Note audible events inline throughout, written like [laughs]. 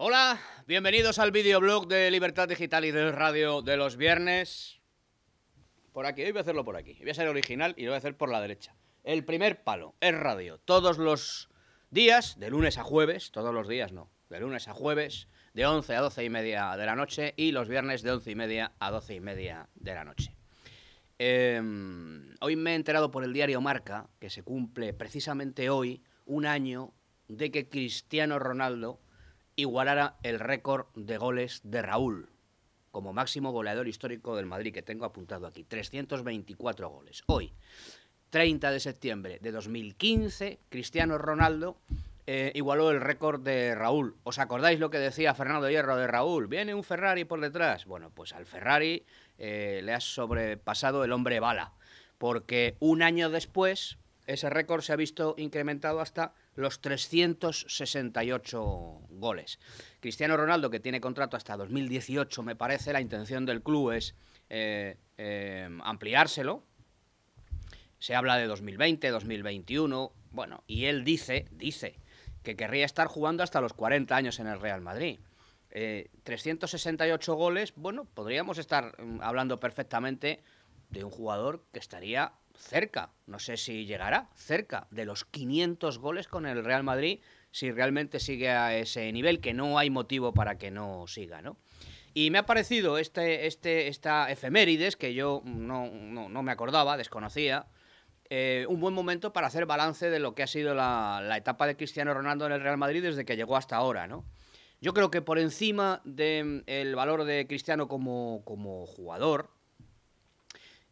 Hola, bienvenidos al videoblog de Libertad Digital y de Radio de los viernes. Por aquí, hoy voy a hacerlo por aquí. Voy a ser original y lo voy a hacer por la derecha. El primer palo es radio. Todos los días, de lunes a jueves, todos los días no, de lunes a jueves, de 11 a doce y media de la noche y los viernes de once y media a 12 y media de la noche. Em, hoy me he enterado por el diario Marca que se cumple precisamente hoy un año de que Cristiano Ronaldo igualara el récord de goles de Raúl como máximo goleador histórico del Madrid, que tengo apuntado aquí, 324 goles. Hoy, 30 de septiembre de 2015, Cristiano Ronaldo eh, igualó el récord de Raúl. ¿Os acordáis lo que decía Fernando Hierro de Raúl? Viene un Ferrari por detrás. Bueno, pues al Ferrari eh, le ha sobrepasado el hombre bala, porque un año después, ese récord se ha visto incrementado hasta los 368 goles. Cristiano Ronaldo, que tiene contrato hasta 2018, me parece, la intención del club es eh, eh, ampliárselo. Se habla de 2020, 2021, bueno, y él dice, dice, que querría estar jugando hasta los 40 años en el Real Madrid. 368 eh, goles, bueno, podríamos estar mm, hablando perfectamente de un jugador que estaría cerca, no sé si llegará, cerca de los 500 goles con el Real Madrid, si realmente sigue a ese nivel, que no hay motivo para que no siga, ¿no? Y me ha parecido este, este, esta efemérides, que yo no, me acordaba, desconocía, eh, un buen momento para hacer balance de lo que ha sido la, etapa de Cristiano Ronaldo en el Real Madrid desde que llegó hasta ahora, ¿no? Yo creo que por encima del mm, valor de Cristiano como jugador,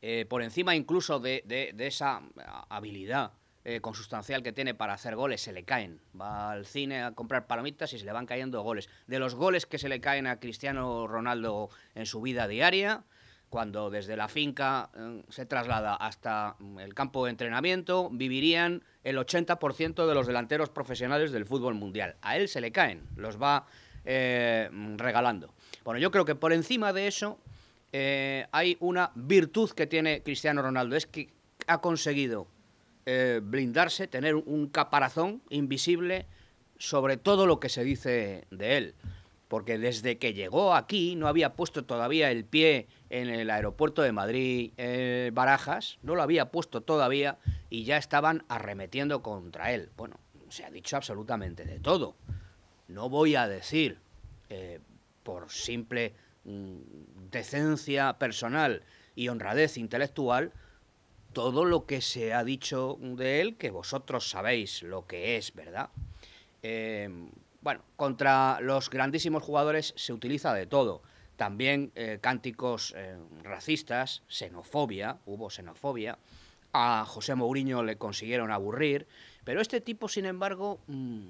eh, por encima incluso de, esa ah, habilidad eh, consustancial que tiene para hacer goles, se le caen. Va al cine a comprar palomitas y se le van cayendo goles. De los goles que se le caen a Cristiano Ronaldo en su vida diaria, cuando desde la finca eh, se traslada hasta mm, el campo de entrenamiento, vivirían el 80% de los delanteros profesionales del fútbol mundial. A él se le caen, los va regalando. Bueno, yo creo que por encima de eso eh, hay una virtud que tiene Cristiano Ronaldo, es que ha conseguido eh, blindarse, tener un caparazón invisible sobre todo lo que se dice de él. Porque desde que llegó aquí no había puesto todavía el pie en el aeropuerto de Madrid eh, Barajas, no lo había puesto todavía y ya estaban arremetiendo contra él. Bueno, se ha dicho absolutamente de todo. No voy a decir, por simple Mm, decencia personal y honradez intelectual todo lo que se ha dicho de él, que vosotros sabéis lo que es, ¿verdad? Em, bueno, contra los grandísimos jugadores se utiliza de todo. También eh, cánticos eh, racistas, xenofobia, hubo xenofobia. A José Mourinho le consiguieron aburrir, pero este tipo, sin embargo, mm,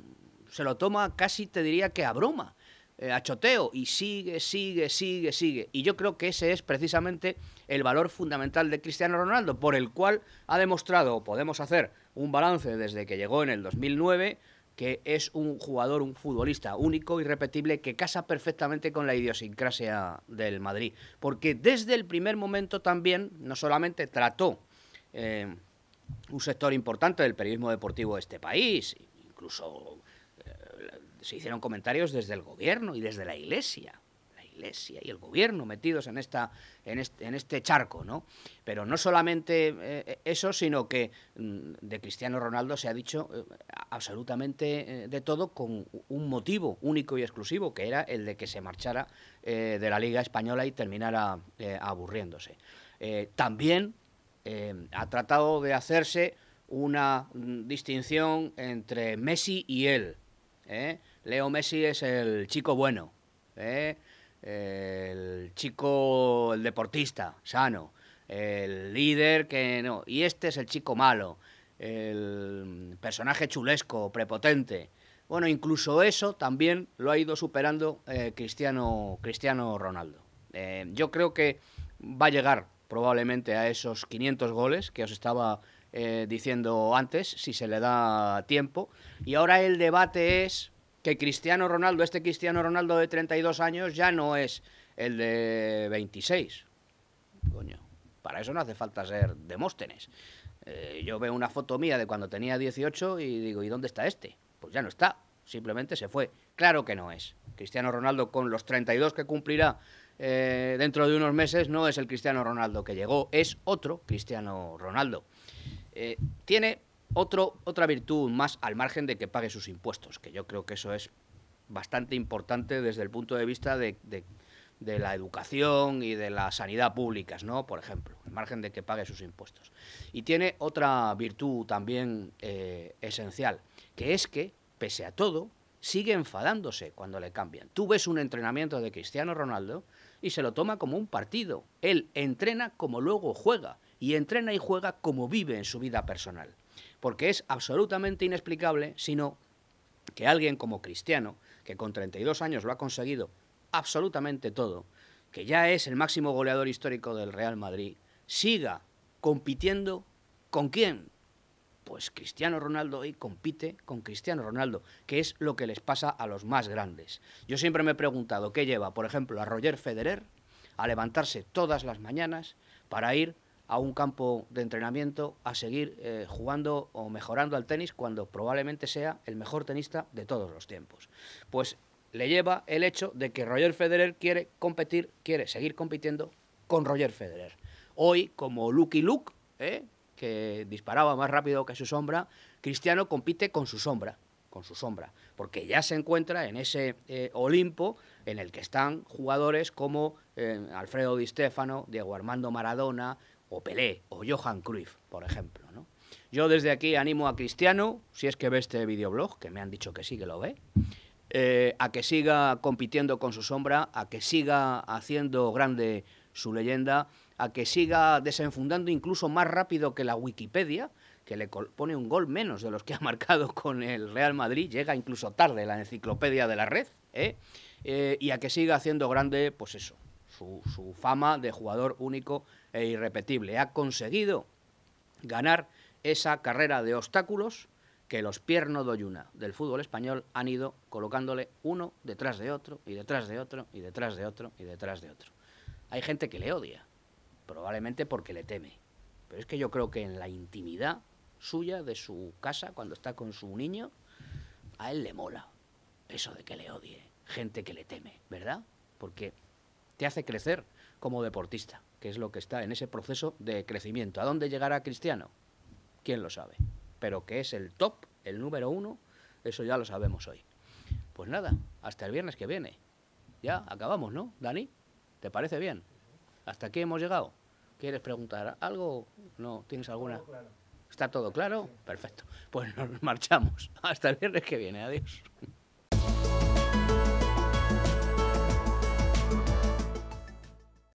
se lo toma casi, te diría que a broma. Eh, achoteo y sigue, sigue, sigue, sigue. Y yo creo que ese es precisamente el valor fundamental de Cristiano Ronaldo, por el cual ha demostrado, podemos hacer un balance desde que llegó en el 2009, que es un jugador, un futbolista único, irrepetible, que casa perfectamente con la idiosincrasia del Madrid. Porque desde el primer momento también, no solamente trató eh, un sector importante del periodismo deportivo de este país, incluso se hicieron comentarios desde el gobierno y desde la iglesia. La iglesia y el gobierno metidos en, esta, este, charco, ¿no? Pero no solamente eh, eh, eso, sino que mm, de Cristiano Ronaldo se ha dicho eh, absolutamente de todo con un motivo único y exclusivo, que era el de que se marchara de la Liga Española y terminara aburriéndose. también ha tratado de hacerse una mm, distinción entre Messi y él. Leo Messi es el chico bueno, ¿eh? el chico, el deportista, sano, el líder que no. Y este es el chico malo, el personaje chulesco, prepotente. Bueno, incluso eso también lo ha ido superando eh, Cristiano, Ronaldo. Eh, yo creo que va a llegar probablemente a esos 500 goles que os estaba diciendo antes, si se le da tiempo. Y ahora el debate es que Cristiano Ronaldo, este Cristiano Ronaldo de 32 años, ya no es el de 26. Coño, para eso no hace falta ser Demóstenes. Eh, yo veo una foto mía de cuando tenía 18 y digo, ¿y dónde está este? Pues ya no está, simplemente se fue. Claro que no es. Cristiano Ronaldo con los 32 que cumplirá eh, dentro de unos meses no es el Cristiano Ronaldo que llegó, es otro Cristiano Ronaldo. Eh, tiene otra virtud más al margen de que pague sus impuestos, que yo creo que eso es bastante importante desde el punto de vista de, la educación y de la sanidad públicas, ¿no? Por ejemplo, al margen de que pague sus impuestos. Y tiene otra virtud también eh, esencial, que es que, pese a todo, sigue enfadándose cuando le cambian. Tú ves un entrenamiento de Cristiano Ronaldo y se lo toma como un partido. Él entrena como luego juega y entrena y juega como vive en su vida personal porque es absolutamente inexplicable, sino que alguien como Cristiano, que con 32 años lo ha conseguido absolutamente todo, que ya es el máximo goleador histórico del Real Madrid, siga compitiendo con quién? Pues Cristiano Ronaldo hoy compite con Cristiano Ronaldo, que es lo que les pasa a los más grandes. Yo siempre me he preguntado qué lleva, por ejemplo, a Roger Federer a levantarse todas las mañanas para ir a un campo de entrenamiento a seguir eh, jugando o mejorando al tenis cuando probablemente sea el mejor tenista de todos los tiempos. Pues le lleva el hecho de que Roger Federer quiere competir, quiere seguir compitiendo con Roger Federer. Hoy, como Lucky Luke, ¿eh? que disparaba más rápido que su sombra, Cristiano compite con su sombra, con su sombra, porque ya se encuentra en ese eh, Olimpo en el que están jugadores como Alfredo Di Stefano, Diego Armando Maradona, o Pelé, o Johan Cruyff, por ejemplo. Yo desde aquí animo a Cristiano, si es que ve este videoblog, que me han dicho que sí que lo ve, eh, a que siga compitiendo con su sombra, a que siga haciendo grande su leyenda, a que siga desenfundando incluso más rápido que la Wikipedia, que le pone un gol menos de los que ha marcado con el Real Madrid, llega incluso tarde la enciclopedia de la red, ¿eh? Eh, y a que siga haciendo grande, pues eso, su, fama de jugador único e irrepetible. Ha conseguido ganar esa carrera de obstáculos que los piernos Doyuna del fútbol español han ido colocándole uno detrás de otro y detrás de otro y detrás de otro y detrás de otro. Hay gente que le odia, probablemente porque le teme. Pero es que yo creo que en la intimidad suya, de su casa, cuando está con su niño, a él le mola eso de que le odie, gente que le teme, ¿verdad? Porque te hace crecer como deportista, que es lo que está en ese proceso de crecimiento. ¿A dónde llegará Cristiano? ¿Quién lo sabe? Pero que es el top, el número uno, eso ya lo sabemos hoy. Pues nada, hasta el viernes que viene. Ya, acabamos, ¿no, Dani? ¿Te parece bien? ¿Hasta aquí hemos llegado? ¿Quieres preguntar algo? ¿No? ¿Tienes alguna? ¿Está todo claro? Perfecto. Pues nos [laughs] marchamos. Hasta el viernes que viene. Adiós.